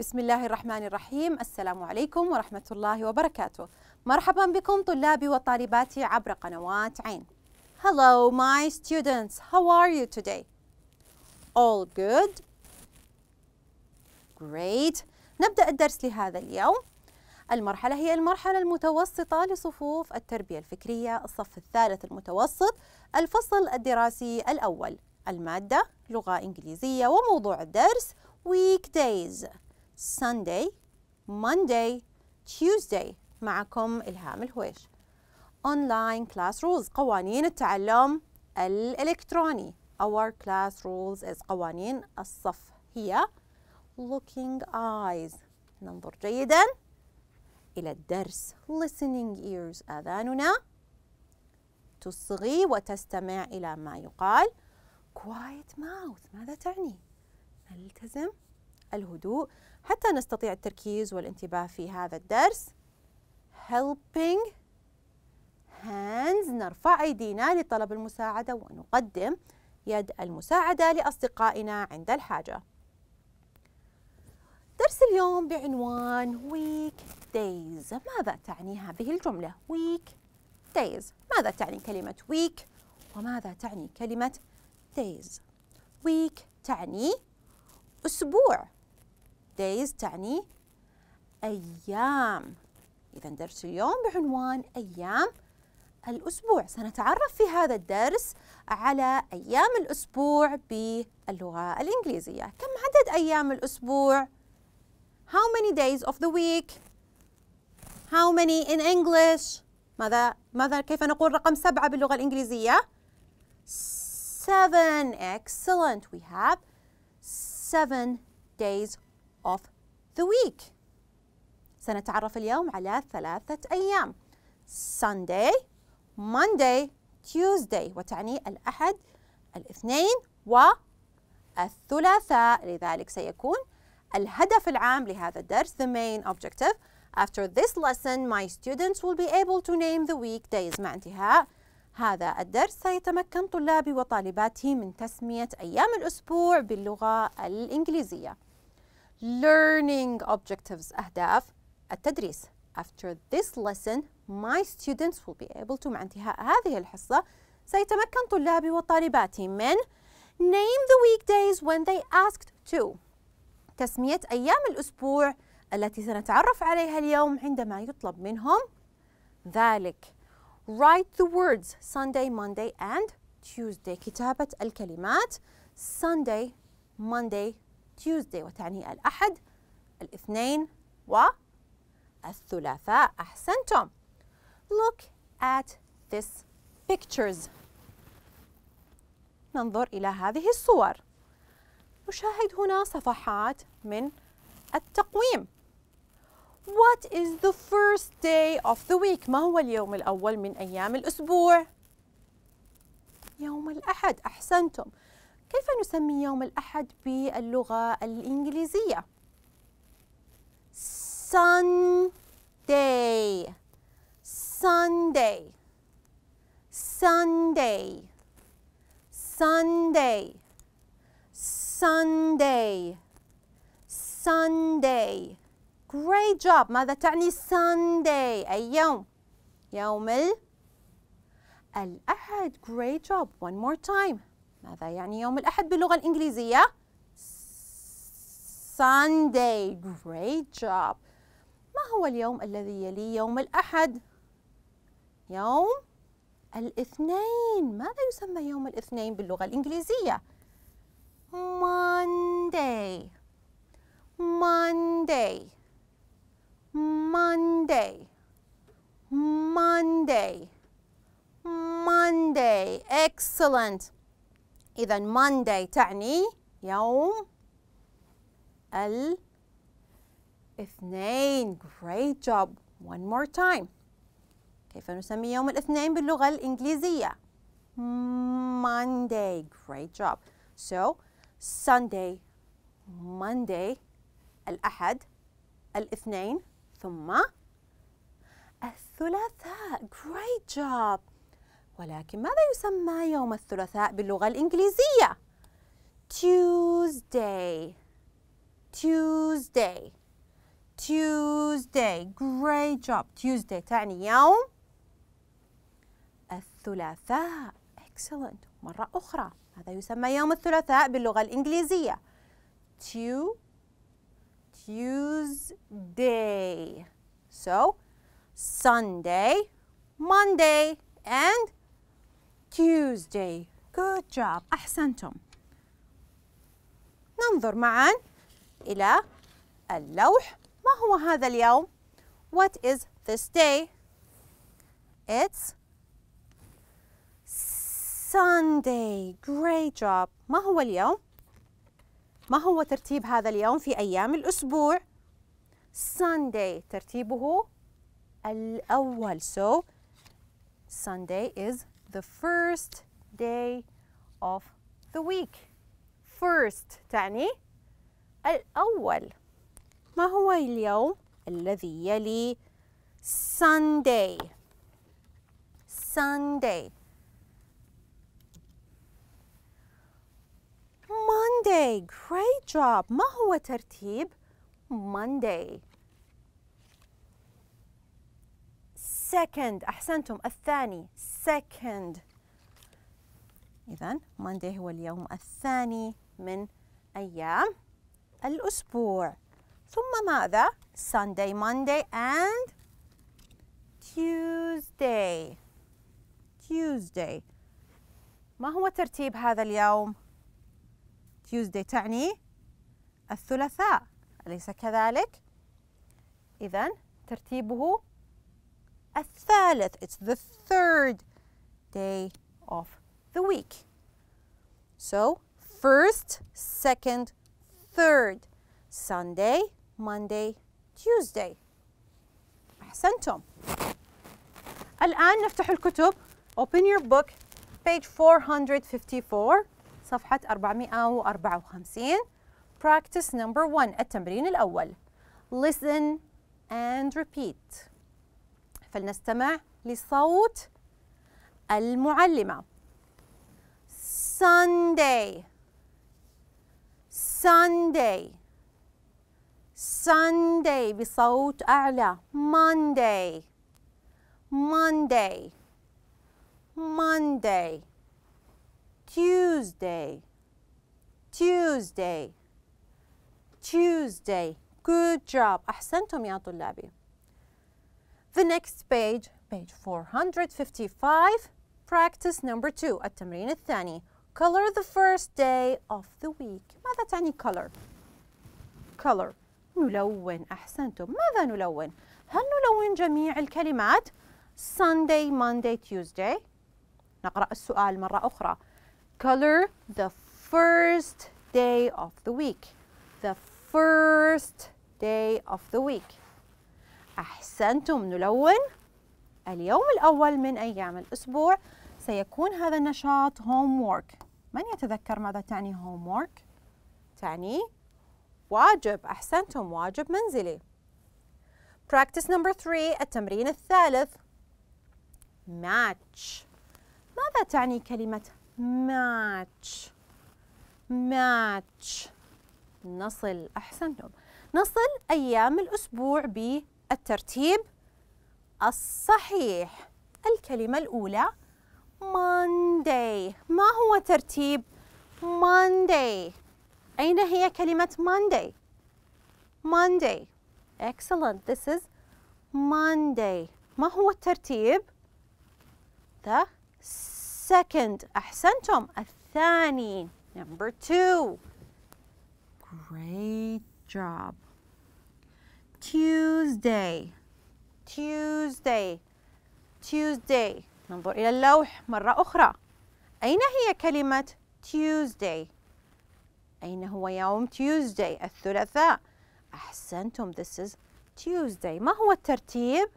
بسم الله الرحمن الرحيم السلام عليكم ورحمة الله وبركاته مرحبا بكم طلابي وطالباتي عبر قنوات عين Hello my students how are you today All good Great نبدأ الدرس لهذا اليوم المرحلة هي المرحلة المتوسطة لصفوف التربية الفكرية الصف الثالث المتوسط الفصل الدراسي الأول المادة لغة إنجليزية وموضوع الدرس weekdays Sunday, Monday, Tuesday معكم إلهام الهويش Online Class Rules قوانين التعلم الإلكتروني Our Class Rules is قوانين الصف هي Looking Eyes ننظر جيدا إلى الدرس Listening Ears آذاننا تصغي وتستمع إلى ما يقال Quiet Mouth ماذا تعني؟ نلتزم الهدوء حتى نستطيع التركيز والانتباه في هذا الدرس helping hands نرفع أيدينا لطلب المساعدة ونقدم يد المساعدة لأصدقائنا عند الحاجة درس اليوم بعنوان week days ماذا تعني هذه الجملة week days ماذا تعني كلمة week وماذا تعني كلمة days week تعني أسبوع days تعني أيام إذا درس اليوم بعنوان أيام الأسبوع سنتعرف في هذا الدرس على أيام الأسبوع باللغة الإنجليزية كم عدد أيام الأسبوع؟ How many days of the week? How many in English? ماذا ماذا كيف نقول رقم سبعة باللغة الإنجليزية؟ Seven. Excellent. We have seven days of the week سنتعرف اليوم على ثلاثة أيام Sunday, Monday, Tuesday وتعني الأحد الاثنين والثلاثاء لذلك سيكون الهدف العام لهذا الدرس the main objective After this lesson my students will be able to name the weekdays مع انتهاء هذا الدرس سيتمكن طلابي وطالباتي من تسمية أيام الأسبوع باللغة الإنجليزية learning objectives أهداف التدريس After this lesson my students will be able to مع انتهاء هذه الحصة سيتمكن طلابي وطالباتي من name the weekdays when they asked to تسمية أيام الأسبوع التي سنتعرف عليها اليوم عندما يطلب منهم ذلك write the words Sunday, Monday and Tuesday كتابة الكلمات Sunday, Monday, تيوزداي وتعني الأحد الاثنين والثلاثاء أحسنتم Look at this pictures ننظر إلى هذه الصور نشاهد هنا صفحات من التقويم What is the first day of the week؟ ما هو اليوم الأول من أيام الأسبوع؟ يوم الأحد أحسنتم كيف نسمي يوم الأحد باللغة الإنجليزية؟ Sunday Sunday Sunday Sunday Sunday Sunday Great job ماذا تعني Sunday أي يوم يوم الأحد Great job one more time ماذا يعني يوم الأحد باللغة الإنجليزية؟ Sunday Great job ما هو اليوم الذي يلي يوم الأحد؟ يوم الاثنين ماذا يسمى يوم الاثنين باللغة الإنجليزية؟ Monday Monday Monday Monday Monday Excellent إذا Monday تعني يوم الاثنين great job one more time كيف نسمي يوم الاثنين باللغة الإنجليزية Monday great job so Sunday Monday الأحد الاثنين ثم الثلاثاء great job ولكن ماذا يسمى يوم الثلاثاء باللغة الإنجليزية؟ Tuesday Tuesday Tuesday Great job Tuesday تعني يوم الثلاثاء Excellent مرة أخرى هذا يسمى يوم الثلاثاء باللغة الإنجليزية Tuesday So Sunday Monday and Tuesday. Good job. أحسنتم. ننظر معا إلى اللوح. ما هو هذا اليوم؟ What is this day? It's Sunday. Great job. ما هو اليوم؟ ما هو ترتيب هذا اليوم في أيام الأسبوع؟ Sunday ترتيبه الأول. So Sunday is the first day of the week first تعني الأول ما هو اليوم الذي يلي Sunday Sunday Monday great job ما هو ترتيب Monday second أحسنتم الثاني second إذا Monday هو اليوم الثاني من أيام الأسبوع ثم ماذا Sunday Monday and Tuesday Tuesday ما هو ترتيب هذا اليوم Tuesday تعني الثلاثاء أليس كذلك إذا ترتيبه a It's the third day of the week. So first, second, third. Sunday, Monday, Tuesday. أحسنتم. الآن نفتح الكتب. Open your book. Page 454. صفحة 454. Practice number one. التمرين الأول. Listen and repeat. فلنستمع لصوت المعلمة Sunday Sunday Sunday بصوت أعلى Monday Monday Monday Tuesday Tuesday Tuesday Good job أحسنتم يا طلابي The next page, page 455, practice number two, التمرين الثاني. Color the first day of the week. ماذا تعني color? Color. نلون أحسنتم. ماذا نلون؟ هل نلون جميع الكلمات؟ Sunday, Monday, Tuesday. نقرأ السؤال مرة أخرى. Color the first day of the week. The first day of the week. أحسنتم نلون اليوم الأول من أيام الأسبوع سيكون هذا النشاط homework من يتذكر ماذا تعني homework؟ تعني واجب أحسنتم واجب منزلي practice number three التمرين الثالث match ماذا تعني كلمة match؟ match نصل أحسنتم نصل أيام الأسبوع ب الترتيب الصحيح الكلمة الأولى Monday ما هو ترتيب Monday أين هي كلمة Monday Monday Excellent This is Monday ما هو الترتيب The second أحسنتم الثاني Number two Great job Tuesday Tuesday Tuesday ننظر إلى اللوح مرة أخرى أين هي كلمة Tuesday؟ أين هو يوم Tuesday؟ الثلاثاء أحسنتم This is Tuesday ما هو الترتيب؟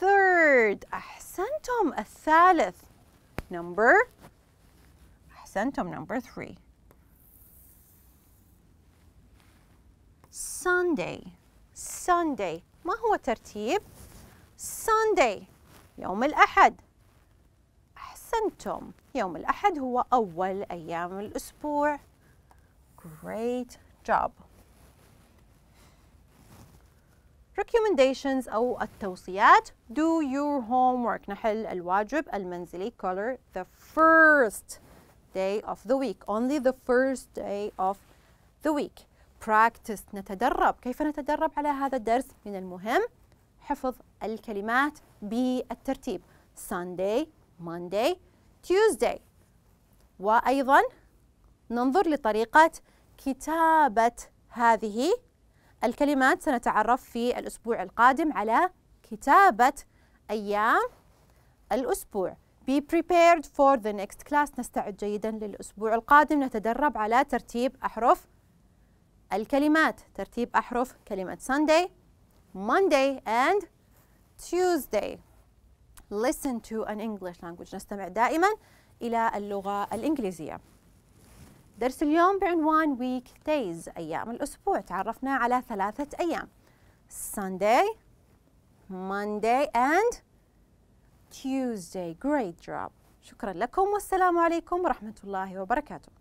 Third أحسنتم الثالث Number أحسنتم Number three Sunday Sunday ما هو ترتيب Sunday يوم الأحد أحسنتم يوم الأحد هو أول أيام الأسبوع Great job recommendations أو التوصيات do your homework نحل الواجب المنزلي color the first day of the week only the first day of the week practice نتدرب كيف نتدرب على هذا الدرس من المهم حفظ الكلمات بالترتيب Sunday Monday Tuesday وأيضا ننظر لطريقة كتابة هذه الكلمات سنتعرف في الأسبوع القادم على كتابة أيام الأسبوع Be prepared for the next class نستعد جيدا للأسبوع القادم نتدرب على ترتيب أحرف الكلمات ترتيب أحرف كلمة Sunday Monday and Tuesday Listen to an English language نستمع دائما إلى اللغة الإنجليزية درس اليوم بعنوان Week Days أيام الأسبوع تعرفنا على ثلاثة أيام Sunday Monday and Tuesday Great job شكرا لكم والسلام عليكم ورحمة الله وبركاته